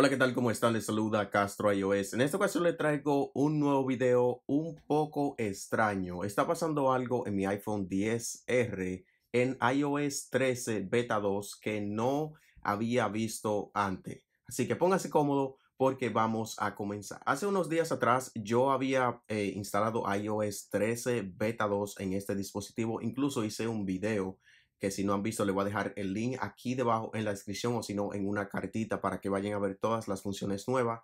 Hola, ¿qué tal? ¿Cómo están? Les saluda Castro iOS. En esta ocasión les traigo un nuevo video un poco extraño. Está pasando algo en mi iPhone 10R en iOS 13 Beta 2 que no había visto antes. Así que póngase cómodo porque vamos a comenzar. Hace unos días atrás yo había eh, instalado iOS 13 Beta 2 en este dispositivo. Incluso hice un video que si no han visto, le voy a dejar el link aquí debajo en la descripción o si no, en una cartita para que vayan a ver todas las funciones nuevas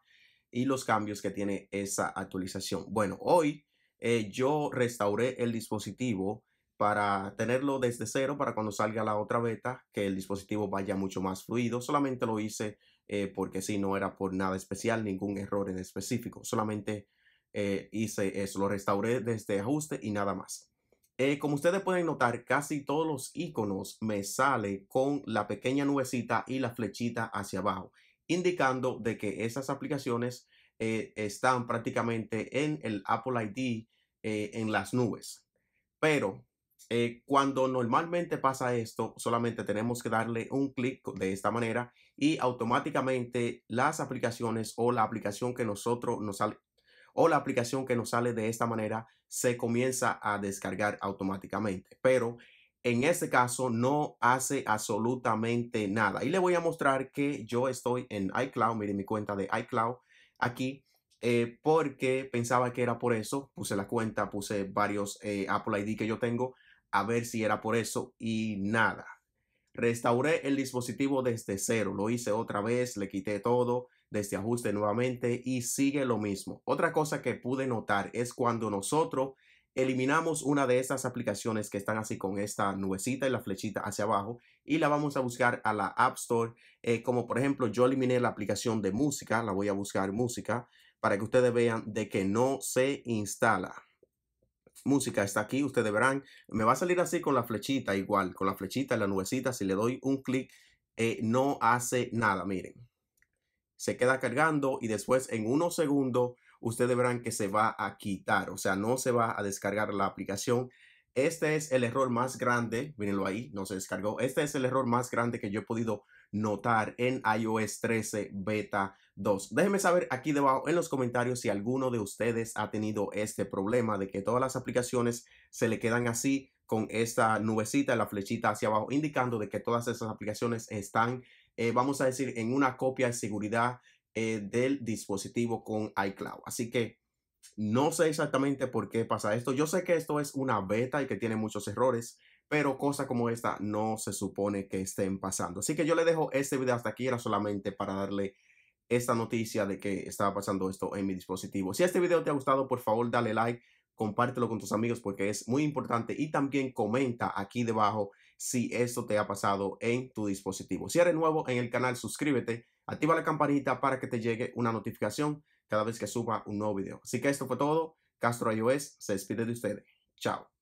y los cambios que tiene esa actualización. Bueno, hoy eh, yo restauré el dispositivo para tenerlo desde cero para cuando salga la otra beta, que el dispositivo vaya mucho más fluido. Solamente lo hice eh, porque si no era por nada especial, ningún error en específico. Solamente eh, hice eso, lo restauré desde ajuste y nada más. Eh, como ustedes pueden notar, casi todos los iconos me sale con la pequeña nubecita y la flechita hacia abajo, indicando de que esas aplicaciones eh, están prácticamente en el Apple ID eh, en las nubes. Pero cuando normalmente pasa esto, solamente tenemos que darle un clic de esta manera y automáticamente las aplicaciones o la aplicación que nosotros nos, o la aplicación que nos sale de esta manera se comienza a descargar automáticamente. Pero en este caso no hace absolutamente nada. Y le voy a mostrar que yo estoy en iCloud, miren mi cuenta de iCloud aquí, eh, porque pensaba que era por eso, puse la cuenta, puse varios eh, Apple ID que yo tengo, a ver si era por eso y nada. Restauré el dispositivo desde cero, lo hice otra vez, le quité todo, este ajuste nuevamente y sigue lo mismo. Otra cosa que pude notar es cuando nosotros eliminamos una de estas aplicaciones que están así con esta nuecita y la flechita hacia abajo y la vamos a buscar a la App Store. Eh, como por ejemplo, yo eliminé la aplicación de música, la voy a buscar música para que ustedes vean de que no se instala. Música está aquí, ustedes verán, me va a salir así con la flechita igual, con la flechita y la nubecita, si le doy un clic, eh, no hace nada, miren se queda cargando y después en unos segundos ustedes verán que se va a quitar, o sea, no se va a descargar la aplicación. Este es el error más grande, mírenlo ahí, no se descargó. Este es el error más grande que yo he podido notar en iOS 13 Beta 2. Déjenme saber aquí debajo en los comentarios si alguno de ustedes ha tenido este problema de que todas las aplicaciones se le quedan así con esta nubecita, la flechita hacia abajo, indicando de que todas esas aplicaciones están eh, vamos a decir, en una copia de seguridad eh, del dispositivo con iCloud. Así que no sé exactamente por qué pasa esto. Yo sé que esto es una beta y que tiene muchos errores, pero cosas como esta no se supone que estén pasando. Así que yo le dejo este video hasta aquí, era solamente para darle esta noticia de que estaba pasando esto en mi dispositivo. Si este video te ha gustado, por favor, dale like, compártelo con tus amigos porque es muy importante y también comenta aquí debajo si esto te ha pasado en tu dispositivo. Si eres nuevo en el canal, suscríbete, activa la campanita para que te llegue una notificación cada vez que suba un nuevo video. Así que esto fue todo. Castro iOS se despide de ustedes. Chao.